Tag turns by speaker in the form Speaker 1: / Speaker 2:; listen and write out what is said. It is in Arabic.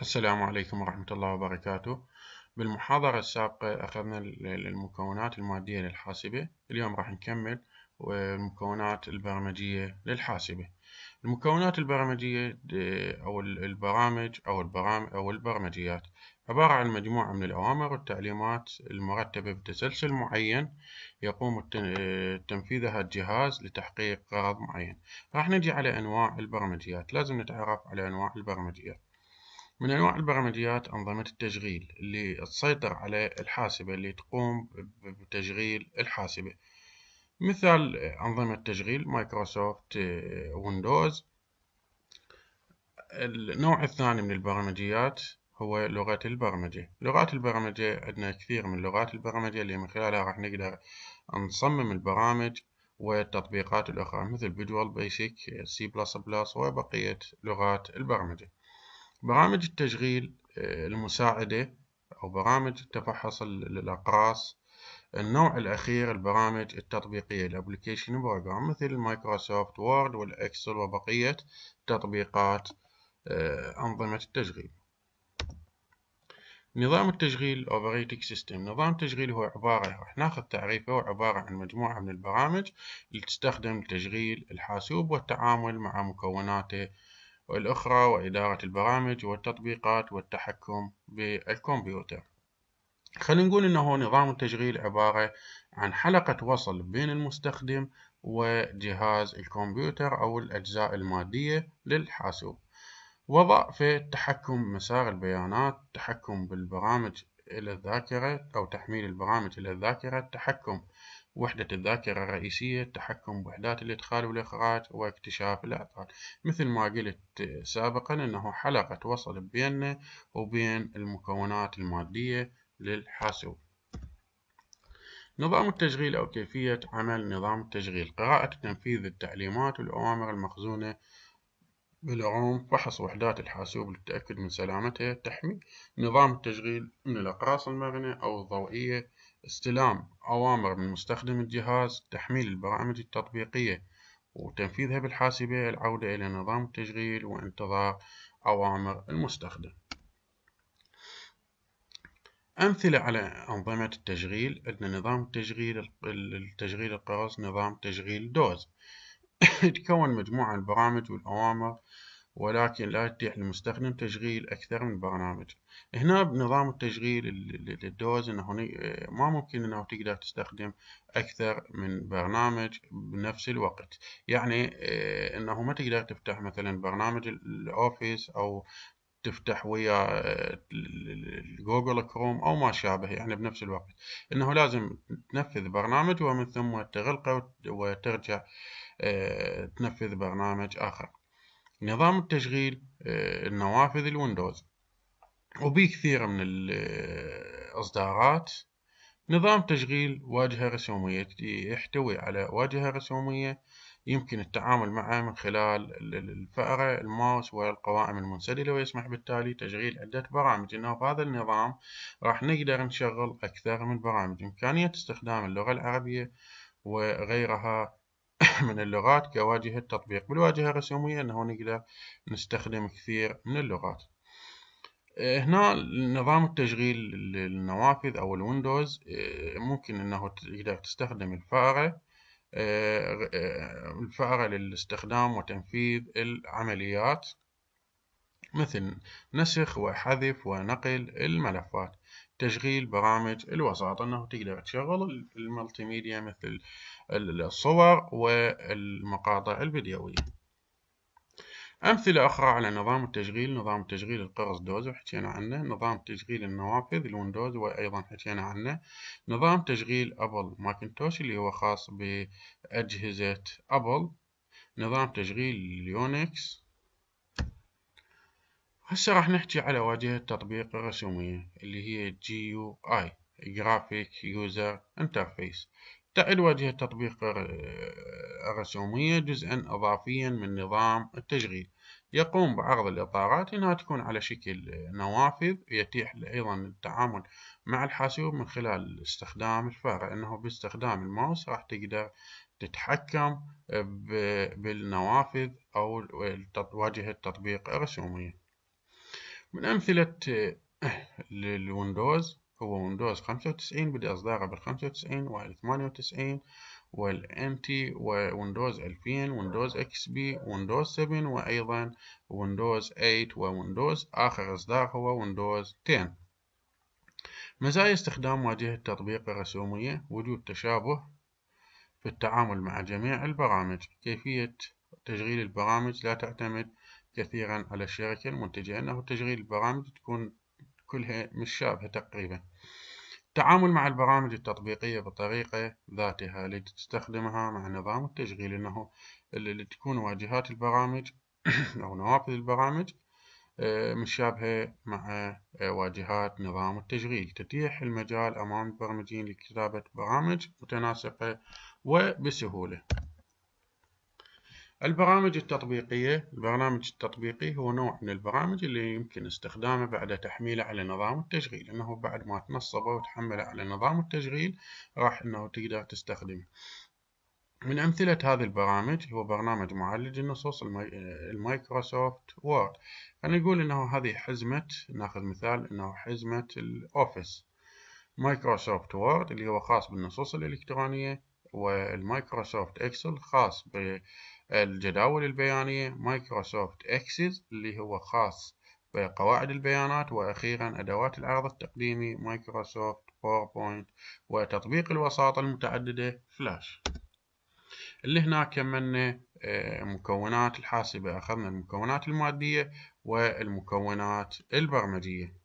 Speaker 1: السلام عليكم ورحمة الله وبركاته بالمحاضرة السابقة أخذنا المكونات المادية للحاسبة اليوم راح نكمل المكونات البرمجية للحاسبة المكونات البرمجية آه، أو البرامج أو البرامج أو البرمجيات عبارة عن مجموعة من الأوامر والتعليمات المرتبة بتسلسل معين يقوم آه، تنفيذها الجهاز لتحقيق غرض معين راح نجي على أنواع البرمجيات لازم نتعرف على أنواع البرمجيات من أنواع البرمجيات أنظمة التشغيل اللي تسيطر على الحاسبة اللي تقوم بتشغيل الحاسبة مثال أنظمة تشغيل مايكروسوفت آه، ويندوز النوع الثاني من البرمجيات هو لغة البرمجة لغات البرمجة عندنا كثير من لغات البرمجة اللي من خلالها راح نقدر نصمم البرامج والتطبيقات الأخرى مثل Visual بيسك سي بلس بلس وبقية لغات البرمجة برامج التشغيل آه، المساعدة أو برامج تفحص الأقراص النوع الأخير البرامج التطبيقية الابليكيشن بروجرام مثل مايكروسوفت وورد والإكسل وبقية تطبيقات آه، أنظمة التشغيل نظام التشغيل Operating System نظام التشغيل هو عبارة راح ناخذ تعريفه عبارة عن مجموعة من البرامج اللي تستخدم لتشغيل الحاسوب والتعامل مع مكوناته والأخرى وإدارة البرامج والتطبيقات والتحكم بالكمبيوتر خلينا نقول أنه نظام التشغيل عبارة عن حلقة وصل بين المستخدم وجهاز الكمبيوتر أو الأجزاء المادية للحاسوب في التحكم مسار البيانات التحكم بالبرامج إلى الذاكرة أو تحميل البرامج إلى الذاكرة التحكم وحدة الذاكرة الرئيسية التحكم بوحدات الإدخال والإخراج واكتشاف الأعطال مثل ما قلت سابقا أنه حلقة وصل بيننا وبين المكونات المادية للحاسوب نظام التشغيل أو كيفية عمل نظام التشغيل قراءة تنفيذ التعليمات والأوامر المخزونة بالعموم فحص وحدات الحاسوب للتأكد من سلامتها تحمي نظام التشغيل من الأقراص المغنية أو الضوئية استلام أوامر من مستخدم الجهاز تحميل البرامج التطبيقية وتنفيذها بالحاسبة العودة إلى نظام التشغيل وانتظار أوامر المستخدم أمثلة على أنظمة التشغيل عندنا نظام التشغيل التشغيل القراص نظام تشغيل دوز تكون مجموعة البرامج والأوامر ولكن لا يتيح للمستخدم تشغيل أكثر من برنامج هنا بنظام التشغيل الدوز إنه آه، ما ممكن إنه تقدر تستخدم أكثر من برنامج بنفس الوقت يعني آه، إنه ما تقدر تفتح مثلا برنامج الأوفيس أو تفتح ويا آه، جوجل كروم او ما شابه يعني بنفس الوقت انه لازم تنفذ برنامج ومن ثم تغلقه وترجع آه، تنفذ برنامج آخر نظام التشغيل آه، النوافذ الويندوز وبي كثير من الإصدارات آه، نظام تشغيل واجهة رسومية يحتوي على واجهة رسومية يمكن التعامل معه من خلال الفأرة الماوس والقوائم المنسدلة ويسمح بالتالي تشغيل عدة برامج إنه في هذا النظام راح نقدر نشغل أكثر من برامج إمكانية استخدام اللغة العربية وغيرها من اللغات كواجهة تطبيق بالواجهة الرسومية أنه نقدر نستخدم كثير من اللغات إيه، هنا نظام التشغيل للنوافذ أو الويندوز إيه، ممكن أنه تقدر تستخدم الفأرة إيه، الفأرة للاستخدام وتنفيذ العمليات مثل نسخ وحذف ونقل الملفات تشغيل برامج الوساطة أنه تقدر تشغل الملتي ميديا مثل الصور والمقاطع الفيديوية أمثلة أخرى على نظام التشغيل نظام تشغيل القرص دوز وحكينا عنه نظام تشغيل النوافذ الويندوز وأيضا حكينا عنه نظام تشغيل أبل ماكنتوش اللي هو خاص بأجهزة أبل نظام تشغيل اليونكس هسه راح نحكي على واجهة تطبيق الرسومية اللي هي GUI Graphic User Interface تعد واجهة تطبيق الرسومية جزءا إضافيا من نظام التشغيل يقوم بعرض الإطارات إنها تكون على شكل نوافذ يتيح أيضا التعامل مع الحاسوب من خلال استخدام الفارة أنه باستخدام الماوس راح تقدر تتحكم بالنوافذ أو واجهة تطبيق الرسومية من أمثلة الويندوز آه، هو ويندوز 95 بدي أصداره بال 95 وال 98 والانتي وويندوز 2000 ويندوز اكس بي ويندوز 7 وأيضا ويندوز 8 ويندوز آخر إصدار هو ويندوز 10 مزايا استخدام واجهة التطبيق الرسومية وجود تشابه في التعامل مع جميع البرامج كيفية تشغيل البرامج لا تعتمد كثيرا على الشركة المنتجة أنه تشغيل البرامج تكون كلها مشابهة تقريبا التعامل مع البرامج التطبيقية بطريقة ذاتها التي تستخدمها مع نظام التشغيل أنه اللي تكون واجهات البرامج أو نوافذ البرامج آه، مشابهة مع آه، واجهات نظام التشغيل تتيح المجال أمام البرمجين لكتابة برامج متناسقة وبسهولة البرامج التطبيقية البرنامج التطبيقي هو نوع من البرامج اللي يمكن استخدامه بعد تحميله على نظام التشغيل انه بعد ما تنصبه وتحمله على نظام التشغيل راح انه تقدر تستخدمه من أمثلة هذه البرامج هو برنامج معالج النصوص المايكروسوفت وورد فنقول أنه هذه حزمة ناخذ مثال أنه حزمة الأوفيس مايكروسوفت وورد اللي هو خاص بالنصوص الإلكترونية والمايكروسوفت اكسل خاص بالجداول البيانية مايكروسوفت اكسس اللي هو خاص بقواعد البيانات وأخيرا أدوات العرض التقديمي مايكروسوفت باوربوينت وتطبيق الوساطة المتعددة فلاش اللي هنا كملنا آه، مكونات الحاسبة أخذنا المكونات المادية والمكونات البرمجية